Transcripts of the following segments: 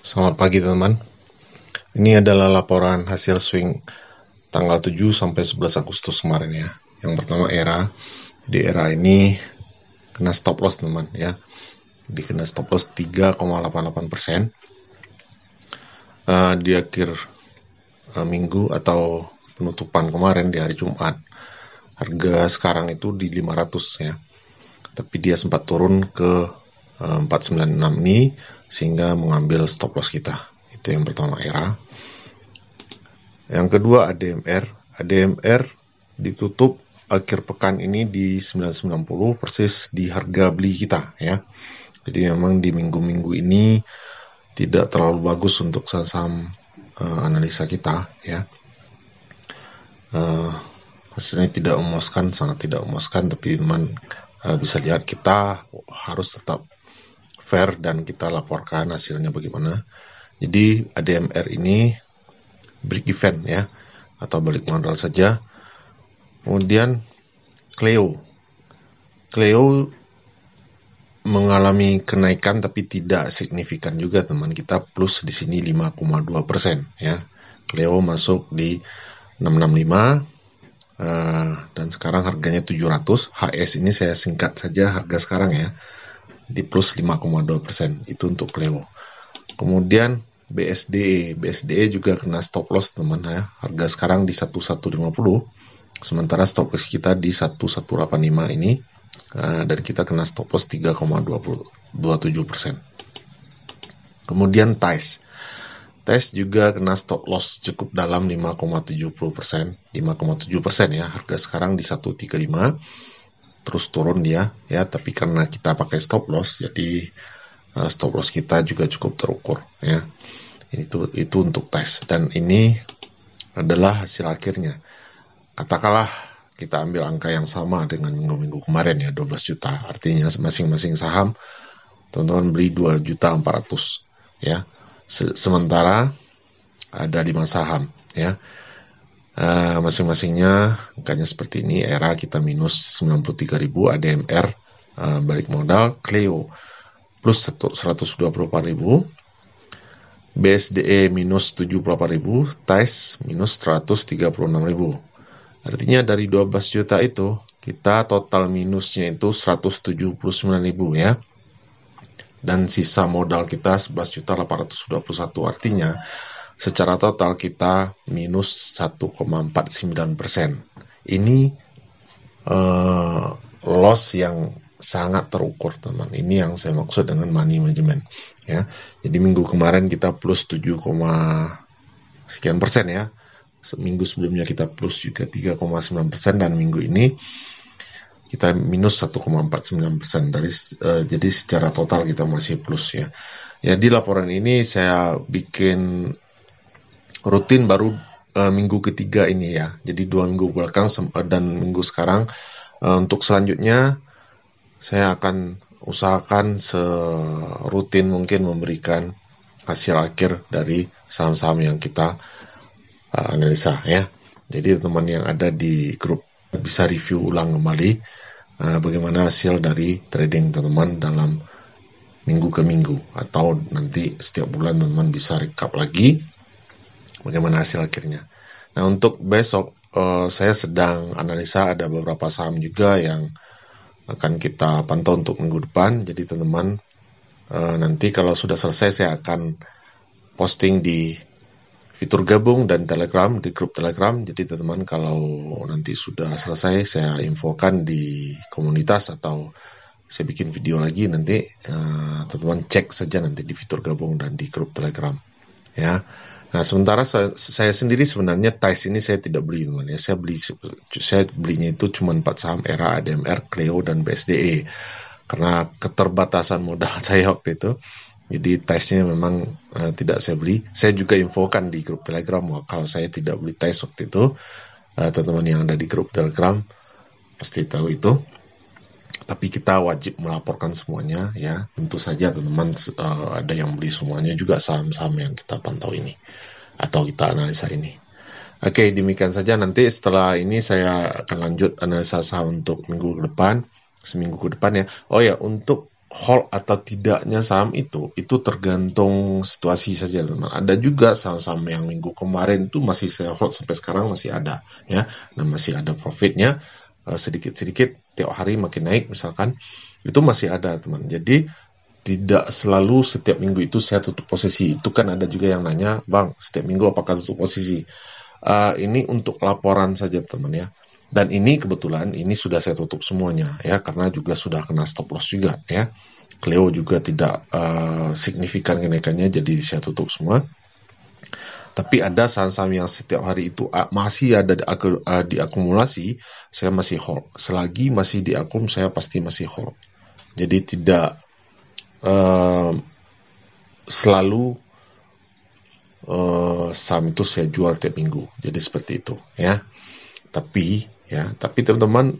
Selamat pagi teman. Ini adalah laporan hasil swing tanggal 7 sampai 11 Agustus kemarin ya. Yang pertama era. Di era ini kena stop loss teman ya. Di kena stop loss 3,88 Uh, eh, di akhir uh, minggu atau penutupan kemarin di hari Jumat harga sekarang itu di 500 ya tapi dia sempat turun ke 496 ini sehingga mengambil stop loss kita. Itu yang pertama era. Yang kedua ADMR. ADMR ditutup akhir pekan ini di 990 persis di harga beli kita ya. Jadi memang di minggu-minggu ini tidak terlalu bagus untuk saham uh, analisa kita ya. Uh, eh, hasilnya tidak memuaskan, sangat tidak memuaskan tapi teman uh, eh, bisa lihat kita harus tetap fair dan kita laporkan hasilnya bagaimana. Jadi ADMR ini break event ya atau balik modal saja. Kemudian Cleo. Cleo mengalami kenaikan tapi tidak signifikan juga teman kita plus di sini 5,2 persen ya. Cleo masuk di 665 Uh, eh, dan sekarang harganya 700 HS ini saya singkat saja harga sekarang ya di plus 5,2 persen itu untuk Cleo. Kemudian BSD, BSDE e juga kena stop loss teman ya. Harga sekarang di 1150, sementara stop loss kita di 1185 ini eh, dan kita kena stop loss 3,27 persen. Kemudian TAIS, TAIS juga kena stop loss cukup dalam 5,70 persen, 5,7 persen ya. Harga sekarang di 135 terus turun dia ya tapi karena kita pakai stop loss jadi uh, stop loss kita juga cukup terukur ya itu itu untuk tes dan ini adalah hasil akhirnya katakanlah kita ambil angka yang sama dengan minggu-minggu kemarin ya 12 juta artinya masing-masing saham teman-teman beli 2 juta 400 ya sementara ada 5 saham ya Uh, masing-masingnya angkanya seperti ini era kita minus 93.000 ADMR uh, balik modal Cleo plus 128.000 BSDE minus 78.000 TAIS minus 136.000 artinya dari 12 juta itu kita total minusnya itu 179.000 ya dan sisa modal kita 11.821 artinya secara total kita minus 1,49 persen. Ini eh, loss yang sangat terukur teman. Ini yang saya maksud dengan money management ya. Jadi minggu kemarin kita plus 7, sekian persen ya. Seminggu sebelumnya kita plus juga 3,9 persen dan minggu ini kita minus 1,49 persen dari uh, jadi secara total kita masih plus ya. Ya di laporan ini saya bikin rutin baru uh, minggu ketiga ini ya. Jadi dua minggu belakang eh, dan minggu sekarang. Uh, untuk selanjutnya saya akan usahakan serutin mungkin memberikan hasil akhir dari saham-saham yang kita uh, analisa ya. Jadi teman yang ada di grup bisa review ulang kembali uh, bagaimana hasil dari trading teman-teman dalam minggu ke minggu atau nanti setiap bulan teman-teman bisa recap lagi bagaimana hasil akhirnya. Nah untuk besok uh, saya sedang analisa ada beberapa saham juga yang akan kita pantau untuk minggu depan. Jadi teman-teman uh, nanti kalau sudah selesai saya akan posting di fitur gabung dan Telegram di grup Telegram. Jadi teman-teman kalau nanti sudah selesai saya infokan di komunitas atau saya bikin video lagi nanti eh, teman-teman uh, cek saja nanti di fitur gabung dan di grup Telegram ya nah sementara saya, saya sendiri sebenarnya TAIS ini saya tidak beli teman ya saya beli saya belinya itu cuma 4 saham era ADMR, Cleo dan BSDE karena keterbatasan modal saya waktu itu jadi tesnya memang uh, tidak saya beli. Saya juga infokan di grup Telegram bahwa kalau saya tidak beli tes waktu itu, eh, teman-teman uh, teman -teman yang ada di grup Telegram pasti tahu itu tapi kita wajib melaporkan semuanya ya tentu saja teman-teman uh, ada yang beli semuanya juga saham-saham yang kita pantau ini atau kita analisa ini oke demikian saja nanti setelah ini saya akan lanjut analisa saham untuk minggu ke depan seminggu ke depan ya oh ya untuk hold atau tidaknya saham itu itu tergantung situasi saja teman ada juga saham-saham yang minggu kemarin itu masih saya hold sampai sekarang masih ada ya dan masih ada profitnya eh, sedikit-sedikit tiap hari makin naik misalkan itu masih ada teman jadi tidak selalu setiap minggu itu saya tutup posisi itu kan ada juga yang nanya bang setiap minggu apakah tutup posisi uh, ini untuk laporan saja teman ya dan ini kebetulan ini sudah saya tutup semuanya ya karena juga sudah kena stop loss juga ya Cleo juga tidak uh, signifikan kenaikannya jadi saya tutup semua tapi ada saham-saham yang setiap hari itu ah, masih ada diakumulasi ah, saya masih hold selagi masih diakum saya pasti masih hold jadi tidak uh, selalu uh, saham itu saya jual tiap minggu jadi seperti itu ya tapi ya tapi teman-teman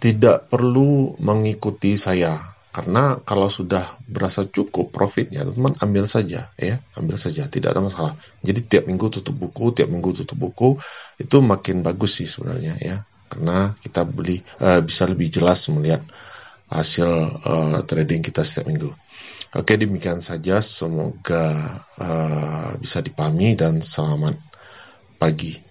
tidak perlu mengikuti saya karena kalau sudah berasa cukup profitnya teman ambil saja ya ambil saja tidak ada masalah jadi tiap minggu tutup buku tiap minggu tutup buku itu makin bagus sih sebenarnya ya karena kita beli uh, bisa lebih jelas melihat hasil uh, trading kita setiap minggu oke demikian saja semoga uh, bisa dipahami dan selamat pagi